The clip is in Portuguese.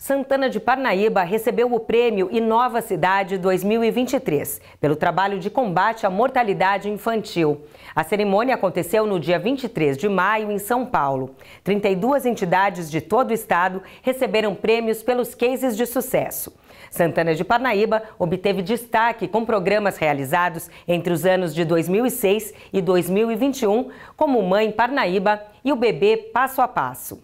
Santana de Parnaíba recebeu o prêmio Inova Cidade 2023 pelo trabalho de combate à mortalidade infantil. A cerimônia aconteceu no dia 23 de maio em São Paulo. 32 entidades de todo o estado receberam prêmios pelos cases de sucesso. Santana de Parnaíba obteve destaque com programas realizados entre os anos de 2006 e 2021, como Mãe Parnaíba e o Bebê Passo a Passo.